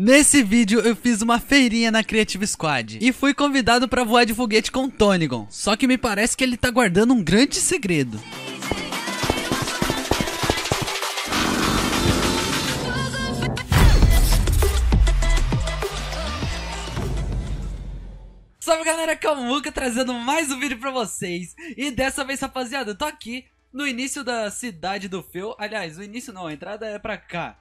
Nesse vídeo eu fiz uma feirinha na Creative Squad e fui convidado para voar de foguete com Tonigon, só que me parece que ele tá guardando um grande segredo. Salve galera, Kamuka trazendo mais um vídeo pra vocês. E dessa vez, rapaziada, eu tô aqui no início da cidade do Feu. Aliás, o início não, a entrada é pra cá.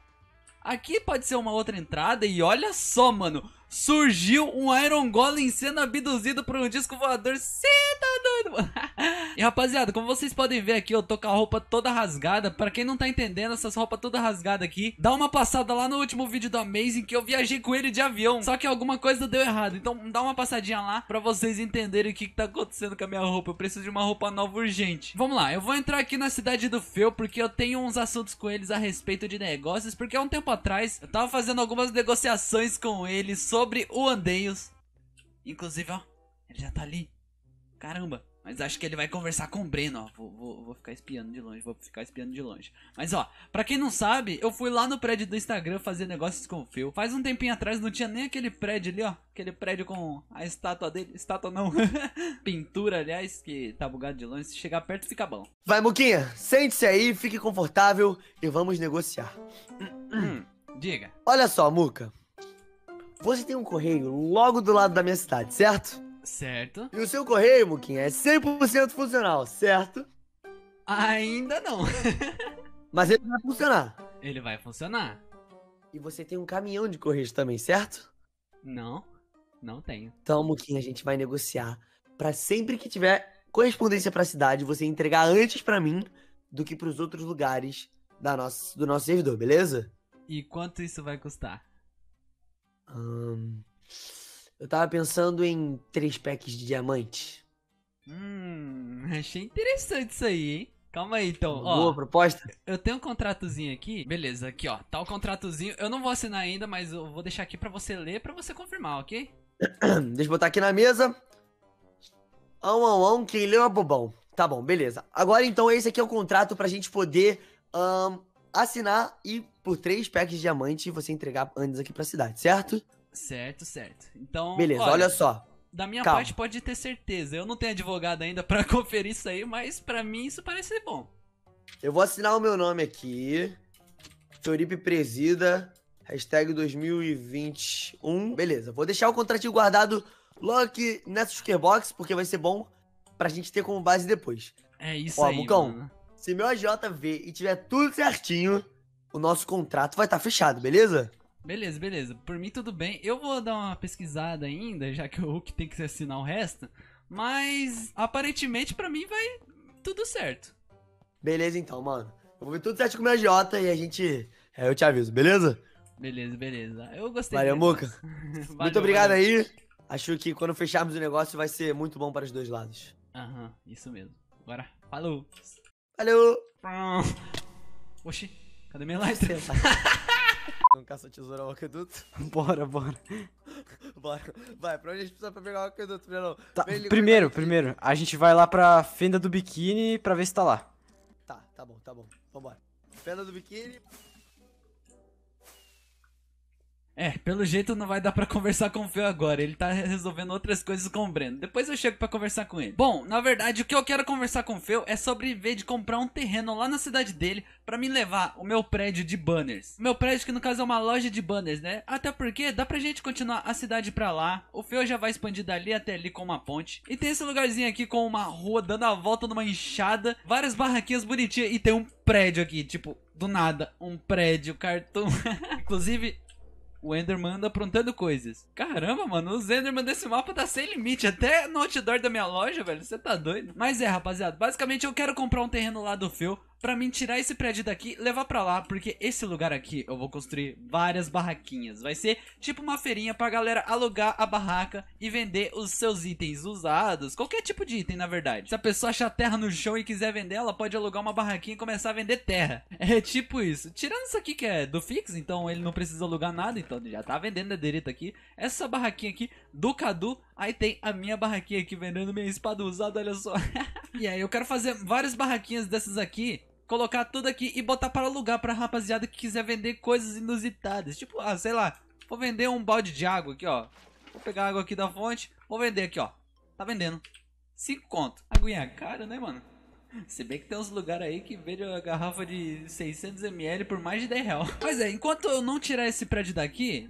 Aqui pode ser uma outra entrada e olha só, mano surgiu um Iron Golem sendo abduzido por um disco voador. Cê tá doido, E rapaziada, como vocês podem ver aqui, eu tô com a roupa toda rasgada. Pra quem não tá entendendo, essas roupas toda rasgada aqui, dá uma passada lá no último vídeo do Amazing que eu viajei com ele de avião. Só que alguma coisa deu errado. Então dá uma passadinha lá pra vocês entenderem o que, que tá acontecendo com a minha roupa. Eu preciso de uma roupa nova urgente. Vamos lá, eu vou entrar aqui na cidade do Feu porque eu tenho uns assuntos com eles a respeito de negócios. Porque há um tempo atrás eu tava fazendo algumas negociações com eles sobre sobre o Andeios. Inclusive, ó, ele já tá ali. Caramba. Mas acho que ele vai conversar com o Breno, ó. Vou, vou, vou, ficar espiando de longe, vou ficar espiando de longe. Mas ó, pra quem não sabe, eu fui lá no prédio do Instagram fazer negócios com o Phil. Faz um tempinho atrás não tinha nem aquele prédio ali, ó. Aquele prédio com a estátua dele. Estátua não. Pintura, aliás, que tá bugado de longe. Se chegar perto, fica bom. Vai, Muquinha, sente-se aí, fique confortável e vamos negociar. Hum, hum. diga. Olha só, Muca. Você tem um correio logo do lado da minha cidade, certo? Certo. E o seu correio, Muquinha, é 100% funcional, certo? Ainda não. Mas ele vai funcionar. Ele vai funcionar. E você tem um caminhão de correios também, certo? Não, não tenho. Então, Muquinha, a gente vai negociar para sempre que tiver correspondência para a cidade, você entregar antes para mim do que para os outros lugares da nossa, do nosso servidor, beleza? E quanto isso vai custar? Hum, eu tava pensando em três packs de diamante. Hum, achei interessante isso aí, hein? Calma aí, então. Uma ó, boa proposta. Eu tenho um contratozinho aqui. Beleza, aqui, ó. Tá o contratozinho. Eu não vou assinar ainda, mas eu vou deixar aqui para você ler, para você confirmar, ok? Deixa eu botar aqui na mesa. Ão, um ão, quem leu é bobão. Tá bom, beleza. Agora, então, esse aqui é o contrato pra gente poder um, assinar e por três packs de diamante você entregar antes aqui pra cidade, certo? Certo, certo. Então. Beleza, olha, olha só. Da minha Calma. parte pode ter certeza. Eu não tenho advogado ainda para conferir isso aí, mas para mim isso parece ser bom. Eu vou assinar o meu nome aqui. Felipe Presida, hashtag 2021. Beleza, vou deixar o contratinho guardado logo aqui nessa Skinbox, porque vai ser bom pra gente ter como base depois. É isso Ó, aí. Ó, Bucão, mano. Se meu AJ ver e tiver tudo certinho, o nosso contrato vai estar tá fechado, beleza? Beleza, beleza. Por mim tudo bem. Eu vou dar uma pesquisada ainda, já que o Hulk tem que assinar o resto. Mas aparentemente para mim vai tudo certo. Beleza então, mano. Eu vou ver tudo certo com o meu AJ e a gente. É, eu te aviso, beleza? Beleza, beleza. Eu gostei. Valeu, Muca. Valeu, muito obrigado valeu. aí. Acho que quando fecharmos o negócio vai ser muito bom para os dois lados. Aham, isso mesmo. Agora, falou! Valeu! Oxi, cadê minha live? Um caça tesoura ao aqueduto? Bora, bora. bora. Vai, pra onde a gente precisa pra pegar o aqueduto, Breno? Tá, primeiro, primeiro, a gente vai lá pra fenda do biquíni pra ver se tá lá. Tá, tá bom, tá bom. Vambora. Fenda do biquíni. É, pelo jeito não vai dar para conversar com o Phil agora. Ele tá resolvendo outras coisas com o Breno. Depois eu chego para conversar com ele. Bom, na verdade, o que eu quero conversar com o Phil é sobre ver de comprar um terreno lá na cidade dele para me levar o meu prédio de banners. O meu prédio que no caso é uma loja de banners, né? Até porque dá pra gente continuar a cidade para lá. O Feu já vai expandir dali até ali com uma ponte. E tem esse lugarzinho aqui com uma rua dando a volta numa enxada, várias barraquinhas bonitinhas e tem um prédio aqui, tipo, do nada, um prédio, cartão. Inclusive, o Enderman anda aprontando coisas. Caramba, mano, os Enderman desse mapa tá sem limite. Até no outdoor da minha loja, velho. Você tá doido? Mas é, rapaziada. Basicamente, eu quero comprar um terreno lá do Phil para mim tirar esse prédio daqui, levar para lá, porque esse lugar aqui eu vou construir várias barraquinhas. Vai ser tipo uma feirinha pra galera alugar a barraca e vender os seus itens usados, qualquer tipo de item, na verdade. Se a pessoa achar terra no chão e quiser vender, ela pode alugar uma barraquinha e começar a vender terra. É tipo isso. Tirando isso aqui que é do Fix, então ele não precisa alugar nada, então ele já tá vendendo a direita aqui. Essa barraquinha aqui do Cadu, aí tem a minha barraquinha aqui vendendo minha espada usada, olha só. e aí eu quero fazer várias barraquinhas dessas aqui colocar tudo aqui e botar para alugar para rapaziada que quiser vender coisas inusitadas. Tipo, ah, sei lá, vou vender um balde de água aqui, ó. Vou pegar água aqui da fonte, vou vender aqui, ó. Tá vendendo. cinco conto. Aguinha cara, né, mano? Se bem que tem uns lugares aí que vende a garrafa de 600ml por mais de 10 real. Pois é, enquanto eu não tirar esse prédio daqui,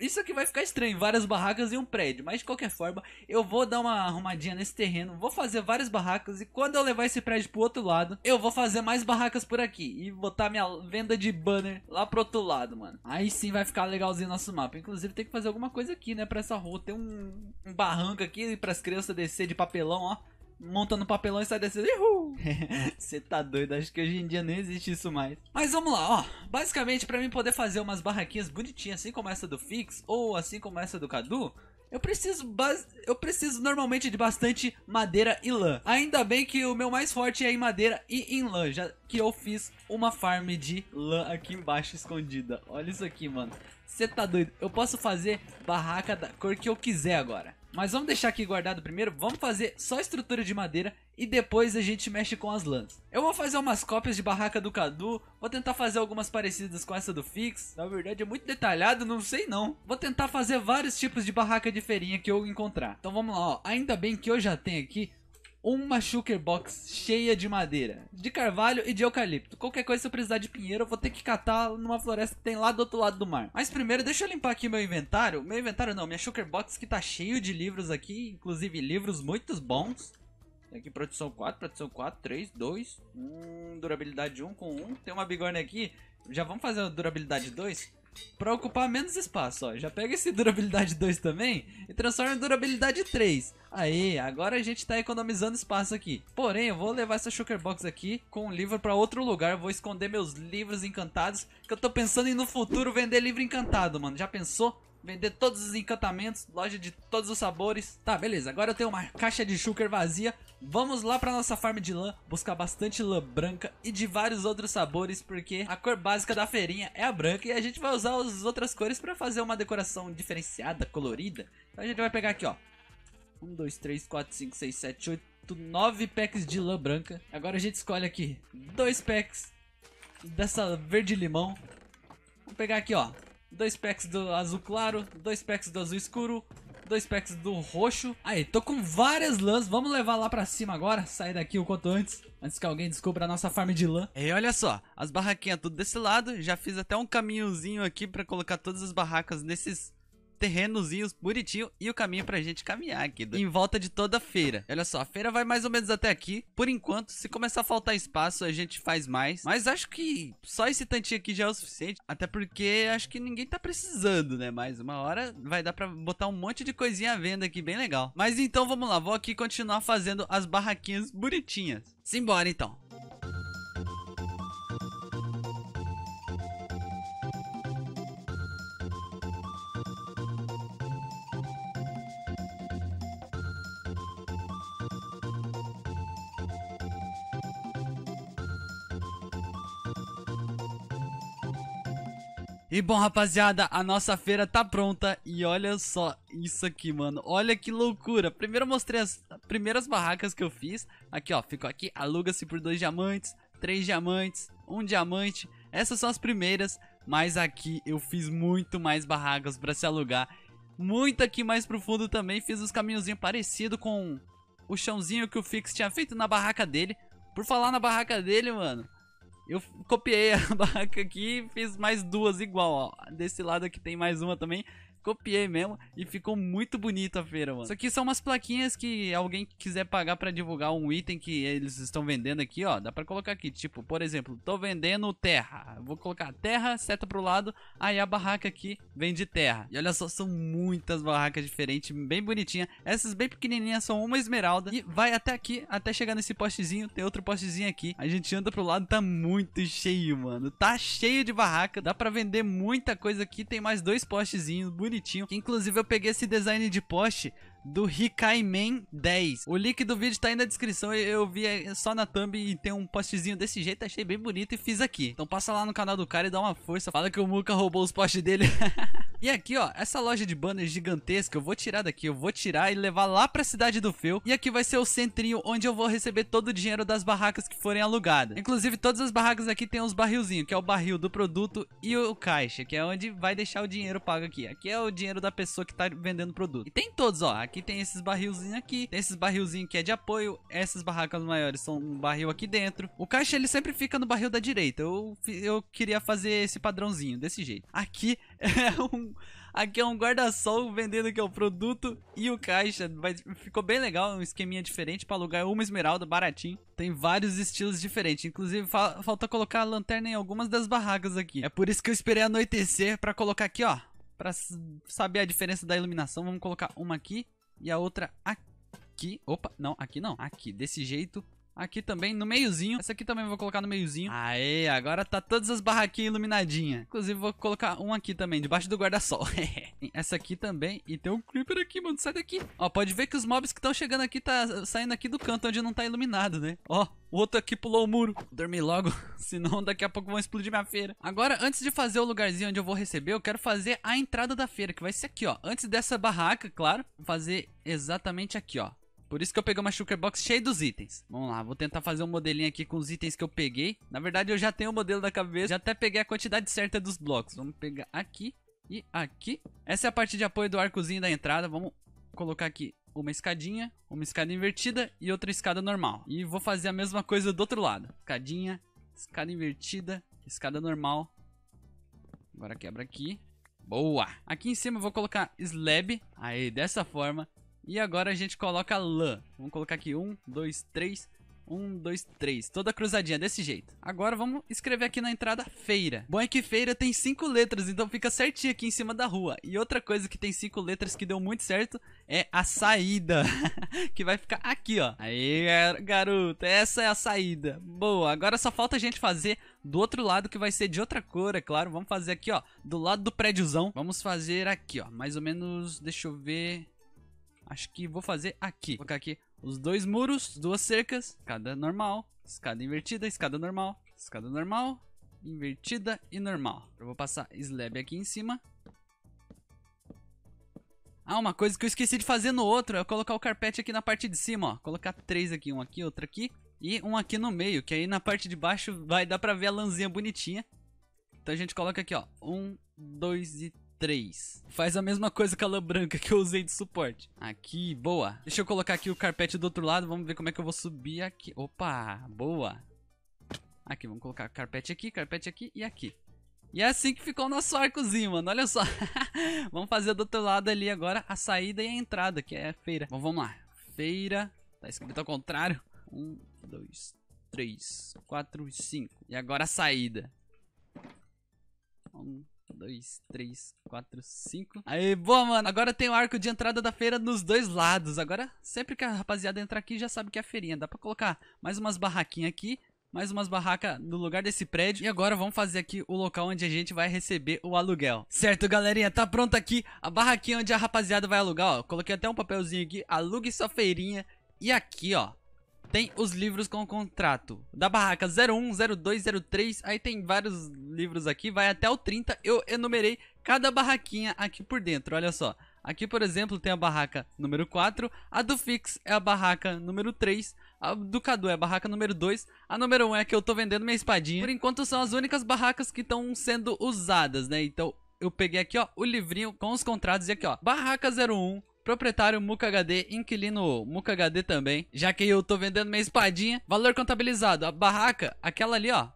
isso aqui vai ficar estranho, várias barracas e um prédio, mas de qualquer forma, eu vou dar uma arrumadinha nesse terreno, vou fazer várias barracas e quando eu levar esse prédio pro outro lado, eu vou fazer mais barracas por aqui e botar minha venda de banner lá pro outro lado, mano. Aí sim vai ficar legalzinho nosso mapa. Inclusive tem que fazer alguma coisa aqui, né, pra essa rua, tem um, um barranco aqui para as crianças descer de papelão, ó montando papelão e sai descendo. Você tá doido, acho que hoje em dia nem existe isso mais. Mas vamos lá, ó. Basicamente, para mim poder fazer umas barraquinhas bonitinhas, assim como essa do Fix, ou assim como essa do Cadu, eu preciso, eu preciso normalmente de bastante madeira e lã. Ainda bem que o meu mais forte é em madeira e em lã, já que eu fiz uma farm de lã aqui embaixo escondida. Olha isso aqui, mano. Você tá doido? Eu posso fazer barraca da cor que eu quiser agora. Mas vamos deixar aqui guardado primeiro, vamos fazer só estrutura de madeira e depois a gente mexe com as lãs. Eu vou fazer umas cópias de barraca do Cadu, vou tentar fazer algumas parecidas com essa do Fix. Na verdade é muito detalhado, não sei não. Vou tentar fazer vários tipos de barraca de feirinha que eu encontrar. Então vamos lá, ó. ainda bem que eu já tenho aqui uma shulker box cheia de madeira, de carvalho e de eucalipto. Qualquer coisa, se eu precisar de pinheiro, eu vou ter que catar numa floresta que tem lá do outro lado do mar. Mas primeiro, deixa eu limpar aqui meu inventário. Meu inventário não, minha shulker box que tá cheio de livros aqui, inclusive livros muito bons. Tem aqui produção 4, produção 4, 3, 2, 1, durabilidade 1 com 1. Tem uma bigorna aqui, já vamos fazer durabilidade 2? para ocupar menos espaço. Ó. Já pega esse durabilidade 2 também e transforma em durabilidade 3. Aí, agora a gente tá economizando espaço aqui. Porém, eu vou levar essa Shulker Box aqui com o livro para outro lugar. vou esconder meus livros encantados, que eu tô pensando em no futuro vender livro encantado, mano. Já pensou? vender todos os encantamentos, loja de todos os sabores. Tá, beleza. Agora eu tenho uma caixa de sugar vazia. Vamos lá pra nossa farm de lã, buscar bastante lã branca e de vários outros sabores, porque a cor básica da feirinha é a branca e a gente vai usar as outras cores para fazer uma decoração diferenciada, colorida. Então a gente vai pegar aqui, ó. 1, 2, 3, 4, 5, 6, 7, 8, 9 packs de lã branca. Agora a gente escolhe aqui dois packs dessa verde-limão. vou pegar aqui, ó dois packs do azul claro, dois packs do azul escuro, dois packs do roxo. Aí, tô com várias lãs, vamos levar lá pra cima agora, sair daqui o quanto antes, antes que alguém descubra a nossa farm de lã. E olha só, as barraquinhas tudo desse lado, já fiz até um caminhozinho aqui pra colocar todas as barracas nesses terrenozinhos bonitinhos e o caminho pra gente caminhar aqui em volta de toda a feira. Olha só, a feira vai mais ou menos até aqui. Por enquanto, se começar a faltar espaço, a gente faz mais. Mas acho que só esse tantinho aqui já é o suficiente. Até porque acho que ninguém tá precisando, né? Mas uma hora vai dar pra botar um monte de coisinha à venda aqui, bem legal. Mas então vamos lá, vou aqui continuar fazendo as barraquinhas bonitinhas. Simbora então. E bom, rapaziada, a nossa feira tá pronta e olha só isso aqui, mano. Olha que loucura. Primeiro eu mostrei as primeiras barracas que eu fiz. Aqui, ó, ficou aqui, aluga-se por dois diamantes, três diamantes, um diamante. Essas são as primeiras, mas aqui eu fiz muito mais barracas pra se alugar. Muito aqui mais pro fundo também, fiz uns caminhozinhos parecidos com o chãozinho que o Fix tinha feito na barraca dele. Por falar na barraca dele, mano... Eu copiei a barraca aqui e fiz mais duas igual, ó. Desse lado aqui tem mais uma também copiei mesmo e ficou muito bonito a feira, mano. Isso aqui são umas plaquinhas que alguém quiser pagar para divulgar um item que eles estão vendendo aqui, ó. Dá para colocar aqui, tipo, por exemplo, tô vendendo terra. Vou colocar terra, seta pro lado, aí a barraca aqui vende terra. E olha só, são muitas barracas diferentes, bem bonitinha. Essas bem pequenininhas são uma esmeralda e vai até aqui, até chegar nesse postezinho. Tem outro postezinho aqui. A gente anda pro lado, tá muito cheio, mano. Tá cheio de barraca, dá para vender muita coisa aqui. Tem mais dois postezinhos bonitinhos bonitinho. Que inclusive eu peguei esse design de poste do Hikaimen 10. O link do vídeo tá aí na descrição, eu vi só na thumb e tem um postzinho desse jeito, achei bem bonito e fiz aqui. Então passa lá no canal do cara e dá uma força, fala que o Muka roubou os postes dele. E aqui, ó, essa loja de banners gigantesca, eu vou tirar daqui, eu vou tirar e levar lá pra cidade do Feu. E aqui vai ser o centrinho onde eu vou receber todo o dinheiro das barracas que forem alugadas. Inclusive, todas as barracas aqui tem uns barrilzinhos, que é o barril do produto e o caixa, que é onde vai deixar o dinheiro pago aqui. Aqui é o dinheiro da pessoa que tá vendendo o produto. E tem todos, ó, aqui aqui tem esses barrilzinhos aqui, tem esses barrilzinhos que é de apoio, essas barracas maiores são um barril aqui dentro. O caixa ele sempre fica no barril da direita, eu, eu queria fazer esse padrãozinho, desse jeito. Aqui é um... Aqui é um guarda-sol vendendo que é o produto e o caixa. Mas ficou bem legal, um esqueminha diferente para alugar uma esmeralda baratinho. Tem vários estilos diferentes. Inclusive, fa falta colocar a lanterna em algumas das barracas aqui. É por isso que eu esperei anoitecer para colocar aqui, ó. Pra saber a diferença da iluminação, vamos colocar uma aqui e a outra aqui. Opa, não, aqui não. Aqui, desse jeito. Aqui também, no meiozinho. Essa aqui também eu vou colocar no meiozinho. Aê, agora tá todas as barraquinhas iluminadinhas. Inclusive, vou colocar um aqui também, debaixo do guarda-sol. Essa aqui também. E tem um creeper aqui, mano. Sai daqui. Ó, pode ver que os mobs que estão chegando aqui tá saindo aqui do canto onde não tá iluminado, né? Ó, o outro aqui pulou o muro. Dormi logo, senão daqui a pouco vão explodir minha feira. Agora, antes de fazer o lugarzinho onde eu vou receber, eu quero fazer a entrada da feira, que vai ser aqui, ó. Antes dessa barraca, claro, vou fazer exatamente aqui, ó. Por isso que eu peguei uma Shulker Box cheia dos itens. Vamos lá, vou tentar fazer um modelinho aqui com os itens que eu peguei. Na verdade, eu já tenho o modelo da cabeça, já até peguei a quantidade certa dos blocos. Vamos pegar aqui e aqui. Essa é a parte de apoio do arcozinho da entrada. Vamos colocar aqui uma escadinha, uma escada invertida e outra escada normal. E vou fazer a mesma coisa do outro lado. Escadinha, escada invertida, escada normal. Agora quebra aqui. Boa! Aqui em cima eu vou colocar slab. Aí, dessa forma, e agora a gente coloca lã. Vamos colocar aqui um, dois, três, um, dois, três. Toda cruzadinha, desse jeito. Agora vamos escrever aqui na entrada feira. Bom é que feira tem cinco letras, então fica certinho aqui em cima da rua. E outra coisa que tem cinco letras que deu muito certo é a saída. que vai ficar aqui, ó. Aí, garoto, essa é a saída. Boa, agora só falta a gente fazer do outro lado que vai ser de outra cor, é claro. Vamos fazer aqui, ó, do lado do prédiozão. Vamos fazer aqui, ó, mais ou menos, deixa eu ver acho que vou fazer aqui. Vou colocar aqui os dois muros, duas cercas, escada normal, escada invertida, escada normal, escada normal, invertida e normal. Eu vou passar slab aqui em cima. Ah, uma coisa que eu esqueci de fazer no outro é colocar o carpete aqui na parte de cima, ó. Colocar três aqui, um aqui, outro aqui e um aqui no meio, que aí na parte de baixo vai dar pra ver a lãzinha bonitinha. Então a gente coloca aqui, ó, um, dois e 3. Faz a mesma coisa com a lã branca que eu usei de suporte. Aqui, boa. Deixa eu colocar aqui o carpete do outro lado. Vamos ver como é que eu vou subir aqui. Opa, boa. Aqui, vamos colocar carpete aqui, carpete aqui e aqui. E é assim que ficou o nosso arcozinho, mano. Olha só. vamos fazer do outro lado ali agora a saída e a entrada, que é a feira. Bom, vamos lá. Feira. Tá escrito ao contrário. Um, dois, três, quatro, cinco. E agora a saída. Um, dois, três, quatro, cinco. Aí, boa, mano. Agora tem o arco de entrada da feira nos dois lados. Agora, sempre que a rapaziada entrar aqui, já sabe que é a feirinha. Dá pra colocar mais umas barraquinhas aqui. Mais umas barracas no lugar desse prédio. E agora vamos fazer aqui o local onde a gente vai receber o aluguel. Certo, galerinha? Tá pronto aqui a barraquinha onde a rapaziada vai alugar, ó. Coloquei até um papelzinho aqui. Alugue sua feirinha. E aqui, ó, tem os livros com o contrato. Da barraca 01, 02, 03, aí tem vários livros aqui, vai até o 30. Eu enumerei cada barraquinha aqui por dentro, olha só. Aqui, por exemplo, tem a barraca número 4, a do Fix é a barraca número 3, a do Cadu é a barraca número 2, a número 1 é a que eu tô vendendo minha espadinha. Por enquanto são as únicas barracas que estão sendo usadas, né? Então eu peguei aqui, ó, o livrinho com os contratos e aqui, ó, barraca 01, Proprietário MucaHD, inquilino MucaHD também. Já que eu tô vendendo minha espadinha. Valor contabilizado, a barraca, aquela ali, ó.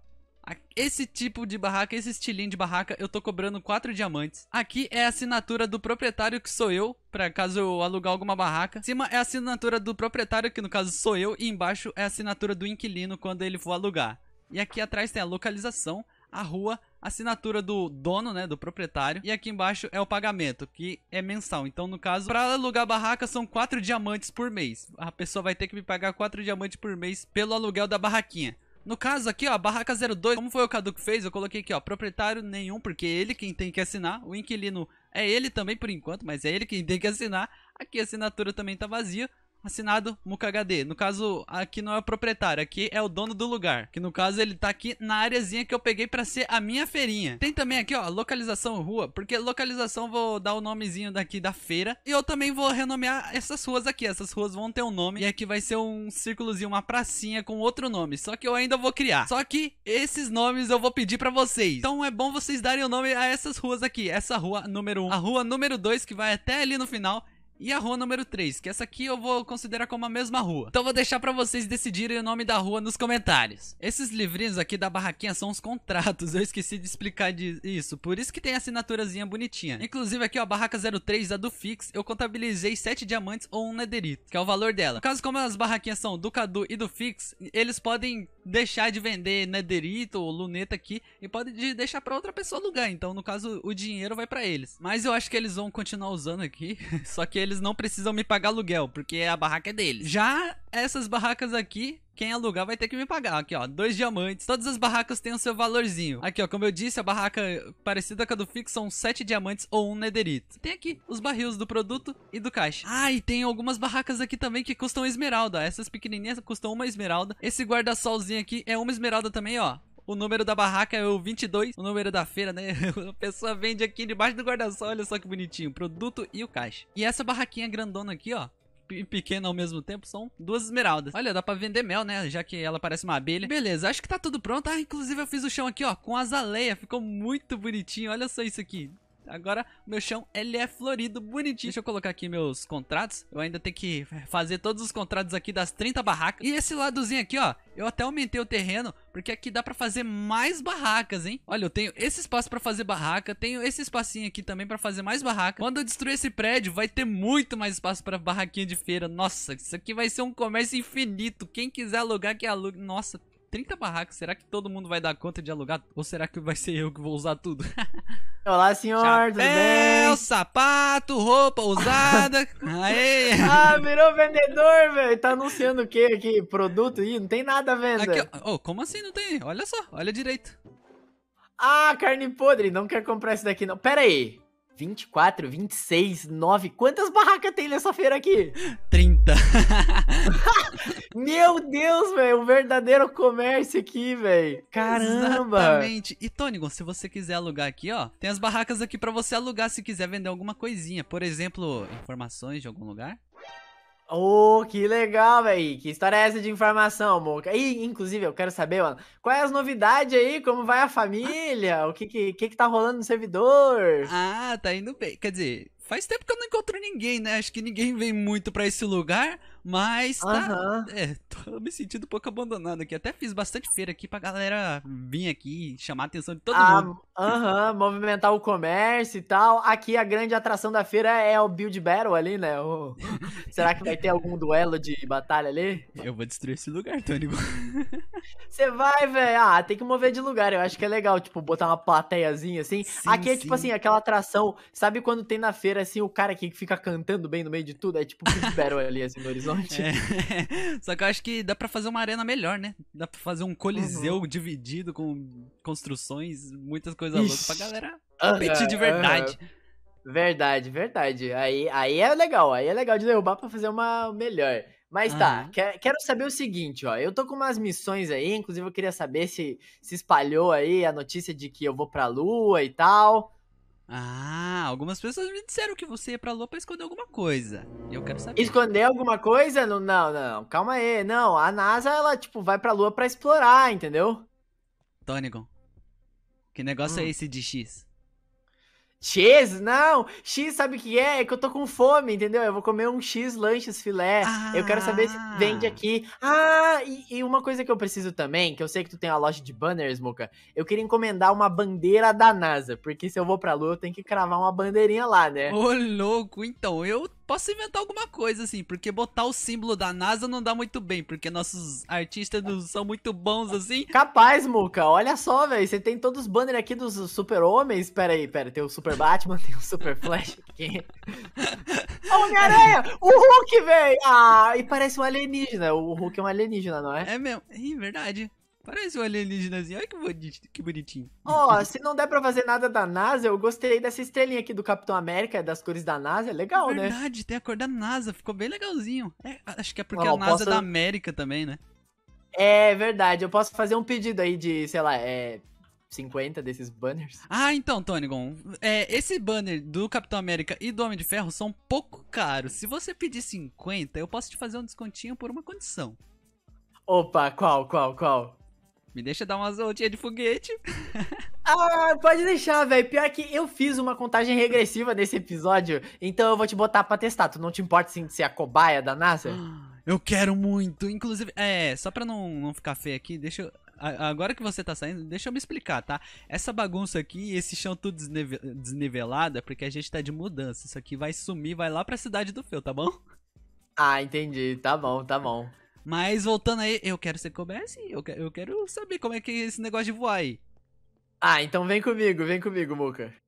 Esse tipo de barraca, esse estilinho de barraca, eu tô cobrando 4 diamantes. Aqui é a assinatura do proprietário, que sou eu, pra caso eu alugar alguma barraca. Em cima é a assinatura do proprietário, que no caso sou eu, e embaixo é a assinatura do inquilino quando ele for alugar. E aqui atrás tem a localização, a rua, assinatura do dono, né, do proprietário. E aqui embaixo é o pagamento, que é mensal. Então, no caso, para alugar barraca são 4 diamantes por mês. A pessoa vai ter que me pagar 4 diamantes por mês pelo aluguel da barraquinha. No caso aqui, ó, barraca 02, como foi o Cadu que fez, eu coloquei aqui, ó, proprietário nenhum, porque é ele quem tem que assinar. O inquilino é ele também por enquanto, mas é ele quem tem que assinar. Aqui a assinatura também tá vazia assinado MucaHD. No caso, aqui não é o proprietário, aqui é o dono do lugar. Que no caso ele tá aqui na areazinha que eu peguei pra ser a minha feirinha. Tem também aqui, ó, localização rua, porque localização vou dar o nomezinho daqui da feira. E eu também vou renomear essas ruas aqui. Essas ruas vão ter um nome. E aqui vai ser um círculozinho, uma pracinha com outro nome. Só que eu ainda vou criar. Só que esses nomes eu vou pedir pra vocês. Então é bom vocês darem o nome a essas ruas aqui. Essa rua número 1. Um. A rua número 2, que vai até ali no final. E a rua número 3, que essa aqui eu vou considerar como a mesma rua. Então vou deixar pra vocês decidirem o nome da rua nos comentários. Esses livrinhos aqui da barraquinha são os contratos, eu esqueci de explicar de isso. Por isso que tem a assinaturazinha bonitinha. Inclusive aqui, ó, a barraca 03, a do Fix, eu contabilizei 7 diamantes ou um nederito, que é o valor dela. No caso, como as barraquinhas são do Cadu e do Fix, eles podem deixar de vender nederito ou luneta aqui e podem deixar pra outra pessoa alugar. Então, no caso, o dinheiro vai pra eles. Mas eu acho que eles vão continuar usando aqui, só que eles eles não precisam me pagar aluguel, porque a barraca é deles. Já essas barracas aqui, quem alugar vai ter que me pagar. Aqui, ó, dois diamantes. Todas as barracas têm o seu valorzinho. Aqui, ó, como eu disse, a barraca parecida com a do Fix são sete diamantes ou um nederito. Tem aqui os barris do produto e do caixa. Ah, e tem algumas barracas aqui também que custam esmeralda. Essas pequenininhas custam uma esmeralda. Esse guarda-solzinho aqui é uma esmeralda também, ó. O número da barraca é o 22, o número da feira, né? A pessoa vende aqui debaixo do guarda-sol, olha só que bonitinho. O produto e o caixa. E essa barraquinha grandona aqui, ó, e pequena ao mesmo tempo são duas esmeraldas. Olha, dá pra vender mel, né? Já que ela parece uma abelha. Beleza, acho que tá tudo pronto. Ah, inclusive eu fiz o chão aqui, ó, com azaleia. Ficou muito bonitinho. Olha só isso aqui. Agora meu chão ele é florido, bonitinho. Deixa eu colocar aqui meus contratos. Eu ainda tenho que fazer todos os contratos aqui das 30 barracas. E esse ladozinho aqui, ó, eu até aumentei o terreno, porque aqui dá pra fazer mais barracas, hein? Olha, eu tenho esse espaço pra fazer barraca, tenho esse espacinho aqui também pra fazer mais barraca. Quando eu destruir esse prédio, vai ter muito mais espaço pra barraquinha de feira. Nossa, isso aqui vai ser um comércio infinito. Quem quiser alugar, que alugue. Nossa, 30 barracas. Será que todo mundo vai dar conta de alugar? Ou será que vai ser eu que vou usar tudo? Olá, senhor, Chapéu, tudo bem? sapato, roupa usada. Aê! Ah, virou vendedor, velho. Tá anunciando o quê aqui? Produto? Ih, não tem nada a venda. Aqui, oh, como assim não tem? Olha só, olha direito. Ah, carne podre. Não quer comprar esse daqui, não. Pera aí. 24, 26, 9. Quantas barracas tem nessa feira aqui? 30. Puta! Meu Deus, velho, o um verdadeiro comércio aqui, velho. Caramba! Exatamente. E Tônigo, se você quiser alugar aqui, ó, tem as barracas aqui para você alugar se quiser vender alguma coisinha. Por exemplo, informações de algum lugar. Oh, que legal, velho. Que história é essa de informação, Moca? E, inclusive, eu quero saber, mano, Quais é as novidades aí? Como vai a família? O que que, que, que tá rolando no servidor? Ah, tá indo bem. Quer dizer, Faz tempo que eu não encontro ninguém, né? Acho que ninguém vem muito pra esse lugar. Mas tá, uhum. é, tô me sentindo um pouco abandonado aqui. Até fiz bastante feira aqui pra galera vir aqui chamar a atenção de todo ah, mundo. Aham, uhum, movimentar o comércio e tal. Aqui a grande atração da feira é o Build Battle ali, né? O... Será que vai ter algum duelo de batalha ali? Eu vou destruir esse lugar, Tony. Você vai, velho. Ah, tem que mover de lugar. Eu acho que é legal, tipo, botar uma plateiazinha assim. Sim, aqui é tipo sim. tipo assim, aquela atração. Sabe quando tem na feira, assim, o cara que fica cantando bem no meio de tudo? É tipo Build Battle ali, assim, no horizonte. Horizonte. É, só que eu acho que dá para fazer uma arena melhor, né? Dá para fazer um coliseu uhum. dividido com construções, muitas coisas Ixi. loucas pra galera ah, competir uhum, de ah, verdade. Uhum. Verdade, verdade. Aí, aí é legal, aí é legal de derrubar para fazer uma melhor. Mas tá, quero saber o seguinte, ó. Eu tô com umas missões aí, inclusive eu queria saber se se espalhou aí a notícia de que eu vou pra lua e tal. Ah, algumas pessoas me disseram que você ia pra lua pra esconder alguma coisa. Eu quero saber. Esconder alguma coisa? Não, não, não. Calma aí. Não, a NASA, ela, tipo, vai pra lua pra explorar, entendeu? Tônigon, que negócio hum. é esse de X? X? Não! X sabe o que é? É que eu tô com fome, entendeu? Eu vou comer um X lanches filé. Ah. Eu quero saber se ah. vende aqui. Ah, e, e, uma coisa que eu preciso também, que eu sei que tu tem uma loja de banners, Moca. Eu queria encomendar uma bandeira da NASA, porque se eu vou pra Lua, eu tenho que cravar uma bandeirinha lá, né? Ô, louco! Então, eu Posso inventar alguma coisa, assim, porque botar o símbolo da NASA não dá muito bem, porque nossos artistas não são muito bons, assim. Capaz, Muca, olha só, velho, você tem todos os banners aqui dos super-homens, pera aí, pera, tem o Super Batman, tem o Super Flash, aqui. Homem-Aranha, o Hulk, velho! Ah, e parece um alienígena, o Hulk é um alienígena, não é? É mesmo, é verdade. Parece um alienígenazinho. Olha que bonitinho. Que bonitinho. Ó, oh, se não der pra fazer nada da NASA, eu gostei dessa estrelinha aqui do Capitão América, das cores da NASA. É legal, é verdade, né? Verdade, tem a cor da NASA. Ficou bem legalzinho. É, acho que é porque não, a NASA posso... é da América também, né? É verdade. Eu posso fazer um pedido aí de, sei lá, é. 50 desses banners. Ah, então, Tonygon, é, esse banner do Capitão América e do Homem de Ferro são um pouco caros. Se você pedir 50, eu posso te fazer um descontinho por uma condição. Opa, qual, qual, qual? Me deixa dar umas voltinhas de foguete. ah, pode deixar, velho. Pior que eu fiz uma contagem regressiva nesse episódio, então eu vou te botar pra testar. Tu não te importa sim de ser a cobaia da NASA? Ah, eu quero muito. Inclusive, é, só pra não, não ficar feio aqui, deixa eu. Agora que você tá saindo, deixa eu me explicar, tá? Essa bagunça aqui, esse chão tudo desnive desnivelado, é porque a gente tá de mudança. Isso aqui vai sumir, vai lá pra cidade do Feu, tá bom? Ah, entendi. Tá bom, tá bom. Mas voltando aí, eu quero ser comece, eu, eu quero saber como é que é esse negócio de voar aí. Ah, então vem comigo, vem comigo, Muca.